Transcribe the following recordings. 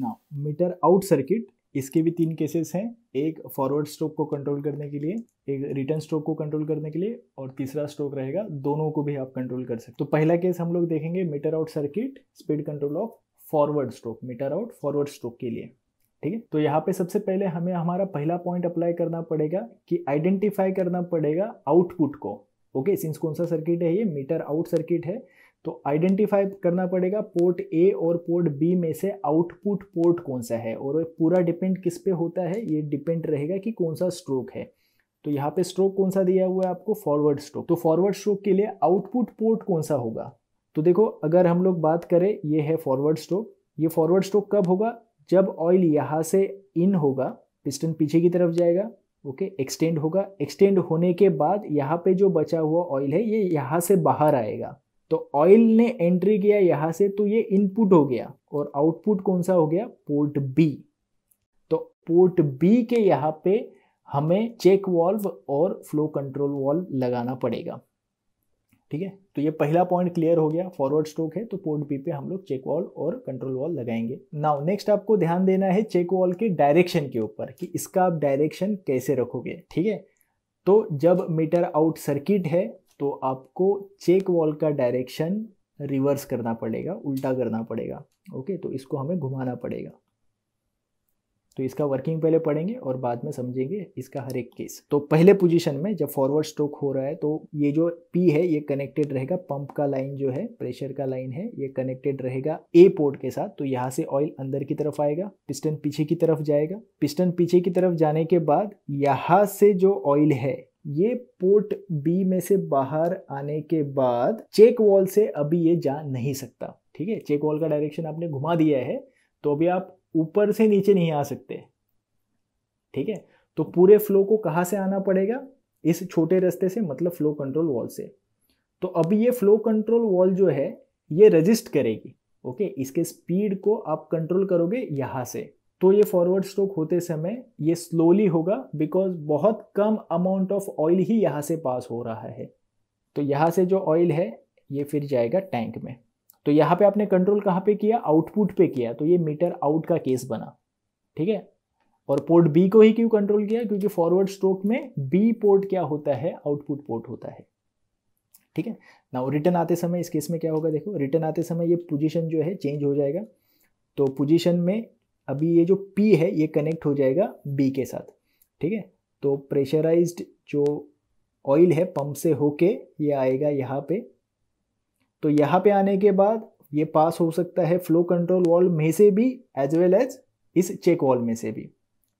now metre out circuit इसके भी तीन केसेस हैं एक फॉरवर्ड स्ट्रोक को कंट्रोल करने के लिए एक रिटर्न स्ट्रोक को कंट्रोल करने के लिए और तीसरा स्ट्रोक रहेगा दोनों को भी आप कंट्रोल कर सकते तो पहला केस हम लोग देखेंगे meter out circuit speed control of forward stroke meter out forward stroke के लिए ठीक है तो यहाँ पे सबसे पहले हमें हमारा पहला पॉइंट अप्लाई करना पड़ेगा कि आइडेंटिफाई करना पड़ेगा आउटपुट को ओके सिंस कौन सा सर्किट है ये मीटर आउट सर्किट है तो आइडेंटिफाई करना पड़ेगा पोर्ट ए और पोर्ट बी में से आउटपुट पोर्ट कौन सा है और पूरा डिपेंड किस पे होता है ये डिपेंड रहेगा कि कौन सा स्ट्रोक है तो यहाँ पे स्ट्रोक कौन सा दिया हुआ है आपको फॉरवर्ड स्ट्रोक तो फॉरवर्ड स्ट्रोक के लिए आउटपुट पोर्ट कौन सा होगा तो देखो अगर हम लोग बात करें ये है फॉरवर्ड स्ट्रोक ये फॉरवर्ड स्ट्रोक कब होगा जब ऑयल यहाँ से इन होगा पिस्टन पीछे की तरफ जाएगा ओके okay, एक्सटेंड होगा एक्सटेंड होने के बाद यहाँ पे जो बचा हुआ ऑयल है ये यहाँ से बाहर आएगा तो ऑयल ने एंट्री किया यहां से तो ये इनपुट हो गया और आउटपुट कौन सा हो गया पोर्ट बी तो पोर्ट बी के यहाँ पे हमें चेक वॉल्व और फ्लो कंट्रोल वॉल्व लगाना पड़ेगा ठीक है तो ये पहला पॉइंट क्लियर हो गया फॉरवर्ड स्ट्रोक है तो पोर्ट बी पे हम लोग चेक वॉल और कंट्रोल वॉल लगाएंगे नाउ नेक्स्ट आपको ध्यान देना है चेक वॉल के डायरेक्शन के ऊपर कि इसका आप डायरेक्शन कैसे रखोगे ठीक है तो जब मीटर आउट सर्किट है तो आपको चेक वॉल का डायरेक्शन रिवर्स करना पड़ेगा उल्टा करना पड़ेगा ओके तो इसको हमें घुमाना पड़ेगा तो इसका वर्किंग पहले पढ़ेंगे और बाद में समझेंगे इसका हर एक केस तो पहले पोजीशन में जब फॉरवर्ड स्ट्रोक हो रहा है तो ये जो पी है ये कनेक्टेड रहेगा पंप का लाइन जो है प्रेशर का लाइन है ये कनेक्टेड रहेगा ए पोर्ट के साथ तो यहाँ से ऑयल अंदर की तरफ आएगा पिस्टन पीछे की तरफ जाएगा पिस्टन पीछे की तरफ जाने के बाद यहाँ से जो ऑयल है ये पोर्ट बी में से बाहर आने के बाद चेक वॉल से अभी ये जा नहीं सकता ठीक है चेक वॉल का डायरेक्शन आपने घुमा दिया है तो अभी आप ऊपर से नीचे नहीं आ सकते ठीक है तो पूरे फ्लो को कहां से आना पड़ेगा इस छोटे रास्ते से मतलब फ्लो कंट्रोल वॉल से तो अभी ये फ्लो कंट्रोल वॉल जो है ये रजिस्ट करेगी ओके इसके स्पीड को आप कंट्रोल करोगे यहां से तो ये फॉरवर्ड स्ट्रोक होते समय ये स्लोली होगा बिकॉज बहुत कम अमाउंट ऑफ ऑयल ही यहाँ से पास हो रहा है तो यहाँ से जो ऑयल है ये फिर जाएगा टैंक में तो यहाँ पे आपने कंट्रोल कहाँ पे किया आउटपुट पे किया तो ये मीटर आउट का केस बना ठीक है और पोर्ट बी को ही क्यों कंट्रोल किया क्योंकि फॉरवर्ड स्ट्रोक में बी पोर्ट क्या होता है आउटपुट पोर्ट होता है ठीक है ना रिटर्न आते समय इस केस में क्या होगा देखो रिटर्न आते समय ये पोजीशन जो है चेंज हो जाएगा तो पोजीशन में अभी ये जो पी है ये कनेक्ट हो जाएगा बी के साथ ठीक है तो प्रेशराइज्ड जो ऑयल है पंप से होके ये आएगा यहाँ पे तो यहाँ पे आने के बाद ये पास हो सकता है फ्लो कंट्रोल वॉल में से भी एज वेल एज इस चेक वॉल में से भी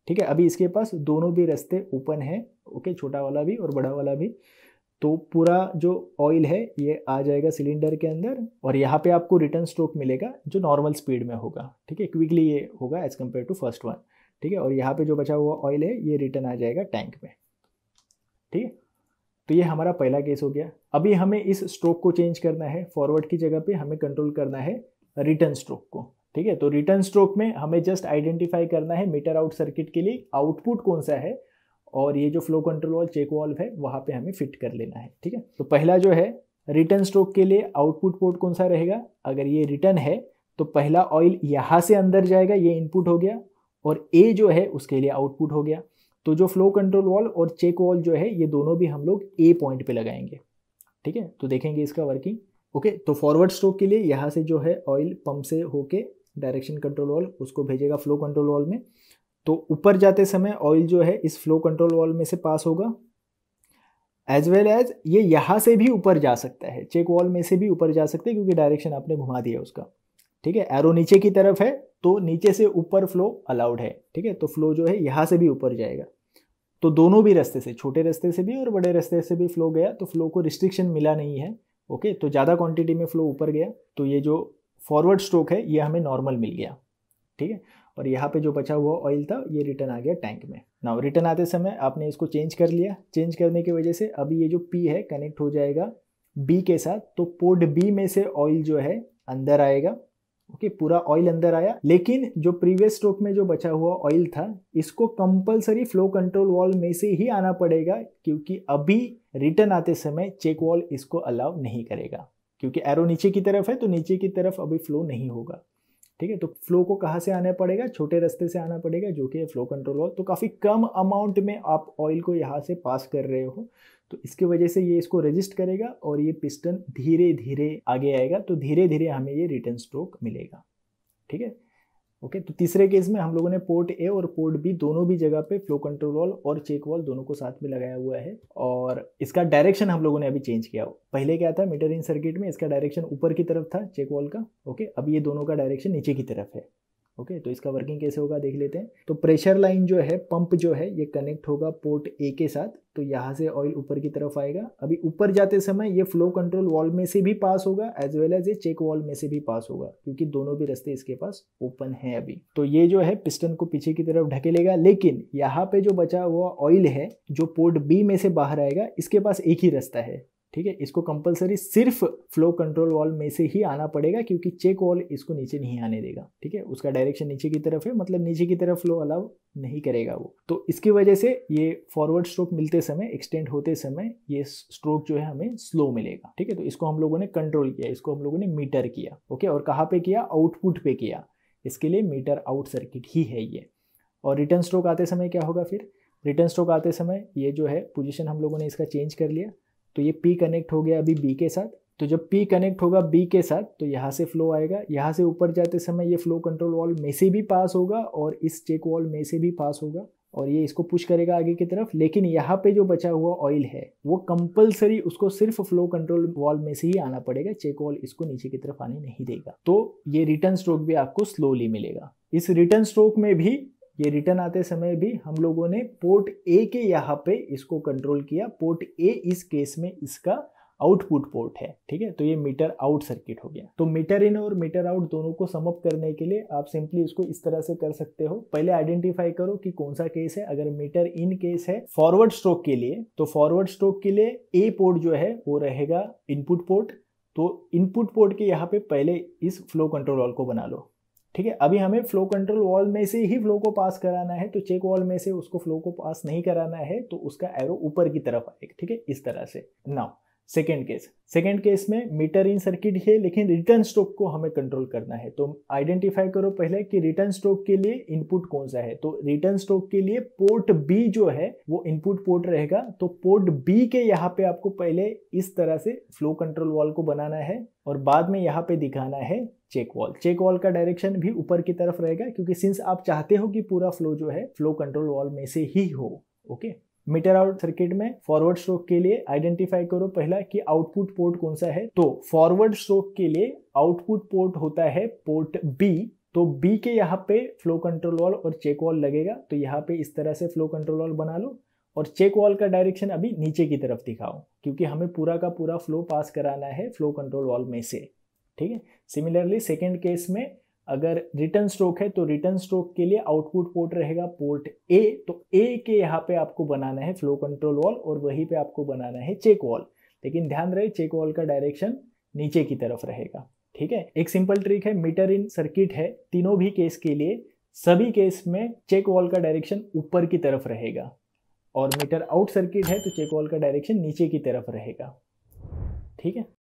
ठीक है अभी इसके पास दोनों भी रास्ते ओपन है ओके छोटा वाला भी और बड़ा वाला भी तो पूरा जो ऑयल है ये आ जाएगा सिलेंडर के अंदर और यहाँ पे आपको रिटर्न स्ट्रोक मिलेगा जो नॉर्मल स्पीड में होगा ठीक है क्विकली ये होगा as compare to first one ठीक है और यहाँ पे जो बचा हुआ ऑयल है ये रिटर्न आ जाएगा टैंक में ठीक है तो ये हमारा पहला केस हो गया अभी हमें इस स्ट्रोक को चेंज करना है फॉरवर्ड की जगह पे हमें कंट्रोल करना है रिटर्न स्ट्रोक को ठीक है तो रिटर्न स्ट्रोक में हमें जस्ट आइडेंटिफाई करना है मीटर आउट सर्किट के लिए आउटपुट कौन सा है और ये जो flow control valve check valve है वहाँ पे हमें फिट कर लेना है ठीक है तो पहला जो है रिटर्न स्ट्रोक के लिए आउटपुट पोर्ट कौन सा रहेगा अगर ये रिटर्न है तो पहला ऑयल यहाँ से अंदर जाएगा ये इनपुट हो गया और ए जो है उसके लिए आउटपुट हो गया तो जो फ्लो कंट्रोल वॉल और चेक वॉल जो है ये दोनों भी हम लोग ए पॉइंट पे लगाएंगे ठीक है तो देखेंगे इसका वर्किंग ओके तो फॉरवर्ड स्ट्रोक के लिए यहाँ से जो है ऑयल पंप से होके डायरेक्शन कंट्रोल वॉल उसको भेजेगा फ्लो कंट्रोल वॉल में तो ऊपर जाते समय ऑयल जो है इस फ्लो कंट्रोल वॉल में से पास होगा एज वेल एज ये यहाँ से भी ऊपर जा सकता है चेक वॉल में से भी ऊपर जा सकते हैं क्योंकि डायरेक्शन आपने घुमा दिया उसका ठीक है एरो नीचे की तरफ है तो नीचे से ऊपर फ्लो अलाउड है ठीक है तो फ्लो जो है यहाँ से भी ऊपर जाएगा तो दोनों भी रास्ते से छोटे रास्ते से भी और बड़े रास्ते से भी फ्लो गया तो फ्लो को रिस्ट्रिक्शन मिला नहीं है ओके तो ज़्यादा क्वांटिटी में फ्लो ऊपर गया तो ये जो फॉरवर्ड स्ट्रोक है ये हमें नॉर्मल मिल गया ठीक है और यहाँ पे जो बचा हुआ ऑयल था ये रिटर्न आ गया टैंक में ना रिटर्न आते समय आपने इसको चेंज कर लिया चेंज करने की वजह से अभी ये जो पी है कनेक्ट हो जाएगा बी के साथ तो पोर्ट बी में से ऑयल जो है अंदर आएगा ओके पूरा ऑयल अंदर आया लेकिन जो प्रीवियस स्ट्रोक में जो बचा हुआ ऑयल था इसको कंपलसरी फ्लो कंट्रोल वॉल में से ही आना पड़ेगा क्योंकि अभी रिटर्न आते समय चेक वॉल इसको अलाउ नहीं करेगा क्योंकि एरो नीचे की तरफ है तो नीचे की तरफ अभी फ्लो नहीं होगा ठीक है तो फ्लो को कहाँ से आना पड़ेगा छोटे रास्ते से आना पड़ेगा जो कि है फ्लो कंट्रोल हो तो काफ़ी कम अमाउंट में आप ऑयल को यहाँ से पास कर रहे हो तो इसके वजह से ये इसको रजिस्ट करेगा और ये पिस्टन धीरे धीरे आगे आएगा तो धीरे धीरे हमें ये रिटर्न स्ट्रोक मिलेगा ठीक है ओके तो तीसरे केस में हम लोगों ने पोर्ट ए और पोर्ट बी दोनों भी जगह पे फ्लो कंट्रोल वॉल और चेक वॉल दोनों को साथ में लगाया हुआ है और इसका डायरेक्शन हम लोगों ने अभी चेंज किया पहले क्या था मीटर इन सर्किट में इसका डायरेक्शन ऊपर की तरफ था चेक वॉल का ओके अब ये दोनों का डायरेक्शन नीचे की तरफ है ओके तो इसका वर्किंग कैसे होगा देख लेते हैं तो प्रेशर लाइन जो है पंप जो है ये कनेक्ट होगा पोर्ट ए के साथ तो यहाँ से ऑयल ऊपर की तरफ आएगा अभी ऊपर जाते समय ये फ्लो कंट्रोल वॉल में से भी पास होगा एज वेल एज ये चेक वॉल में से भी पास होगा क्योंकि दोनों भी रास्ते इसके पास ओपन है अभी तो ये जो है पिस्टन को पीछे की तरफ ढकेलेगा लेकिन यहाँ पे जो बचा हुआ ऑयल है जो पोर्ट बी में से बाहर आएगा इसके पास एक ही रास्ता है ठीक है इसको कंपलसरी सिर्फ फ्लो कंट्रोल वॉल में से ही आना पड़ेगा क्योंकि चेक वॉल इसको नीचे नहीं आने देगा ठीक है उसका डायरेक्शन नीचे की तरफ है मतलब नीचे की तरफ फ्लो अलाउ नहीं करेगा वो तो इसकी वजह से ये फॉरवर्ड स्ट्रोक मिलते समय एक्सटेंड होते समय ये स्ट्रोक जो है हमें स्लो मिलेगा ठीक है तो इसको हम लोगों ने कंट्रोल किया इसको हम लोगों ने मीटर किया ओके और कहाँ पर किया आउटपुट पर किया इसके लिए मीटर आउट सर्किट ही है ये और रिटर्न स्ट्रोक आते समय क्या होगा फिर रिटर्न स्ट्रोक आते समय ये जो है पोजीशन हम लोगों ने इसका चेंज कर लिया तो ये पी कनेक्ट हो गया अभी बी के साथ तो जब पी कनेक्ट होगा बी के साथ तो यहाँ से फ्लो आएगा यहाँ से ऊपर जाते समय ये फ्लो कंट्रोल वॉल में से भी पास होगा और इस चेक वॉल में से भी पास होगा और ये इसको पुश करेगा आगे की तरफ लेकिन यहाँ पे जो बचा हुआ ऑयल है वो कंपलसरी उसको सिर्फ फ्लो कंट्रोल वॉल में से ही आना पड़ेगा चेक वॉल इसको नीचे की तरफ आने नहीं देगा तो ये रिटर्न स्ट्रोक भी आपको स्लोली मिलेगा इस रिटर्न स्ट्रोक में भी ये रिटर्न आते समय भी हम लोगों ने पोर्ट ए के यहाँ पे इसको कंट्रोल किया पोर्ट ए इस केस में इसका आउटपुट पोर्ट है ठीक है तो ये मीटर आउट सर्किट हो गया तो मीटर इन और मीटर आउट दोनों को समअप करने के लिए आप सिंपली इसको इस तरह से कर सकते हो पहले आइडेंटिफाई करो कि कौन सा केस है अगर मीटर इन केस है फॉरवर्ड स्ट्रोक के लिए तो फॉरवर्ड स्ट्रोक के लिए ए पोर्ट जो है वो रहेगा इनपुट पोर्ट तो इनपुट पोर्ट के यहाँ पे पहले इस फ्लो कंट्रोल को बना लो ठीक है अभी हमें फ्लो कंट्रोल वॉल में से ही फ्लो को पास कराना है तो चेक वॉल में से उसको फ्लो को पास नहीं कराना है तो उसका एरो ऊपर की तरफ आएगा ठीक है इस तरह से now second case second case में मीटर इन सर्किट है लेकिन रिटर्न स्ट्रोक को हमें कंट्रोल करना है तो आइडेंटिफाई करो पहले कि रिटर्न स्ट्रोक के लिए इनपुट कौन सा है तो रिटर्न स्ट्रोक के लिए पोर्ट बी जो है वो इनपुट पोर्ट रहेगा तो पोर्ट बी के यहाँ पे आपको पहले इस तरह से फ्लो कंट्रोल वॉल को बनाना है और बाद में यहाँ पे दिखाना है चेक वॉल चेक वॉल का डायरेक्शन भी ऊपर की तरफ रहेगा क्योंकि सिंस आप चाहते हो कि पूरा फ्लो जो है फ्लो कंट्रोल वॉल में से ही हो ओके मीटर आउट सर्किट में फॉरवर्ड स्ट्रोक के लिए आइडेंटिफाई करो पहला कि आउटपुट पोर्ट कौन सा है तो फॉरवर्ड स्ट्रोक के लिए आउटपुट पोर्ट होता है पोर्ट बी तो बी के यहाँ पे फ्लो कंट्रोल वॉल और चेक वॉल लगेगा तो यहाँ पे इस तरह से फ्लो कंट्रोल वॉल बना लो और चेक वॉल का डायरेक्शन अभी नीचे की तरफ दिखाओ क्योंकि हमें पूरा का पूरा फ्लो पास कराना है फ्लो कंट्रोल वॉल में से ठीक है सिमिलरली सेकेंड केस में अगर रिटर्न स्ट्रोक है तो रिटर्न स्ट्रोक के लिए आउटपुट पोर्ट रहेगा पोर्ट ए तो ए के यहाँ पे आपको बनाना है फ्लो कंट्रोल वॉल और वहीं पे आपको बनाना है चेक वॉल लेकिन ध्यान रहे चेक वॉल का डायरेक्शन नीचे की तरफ रहेगा ठीक है एक सिंपल ट्रिक है मीटर इन सर्किट है तीनों भी केस के लिए सभी केस में चेक वॉल का डायरेक्शन ऊपर की तरफ रहेगा और मीटर आउट सर्किट है तो चेक वॉल का डायरेक्शन नीचे की तरफ रहेगा ठीक है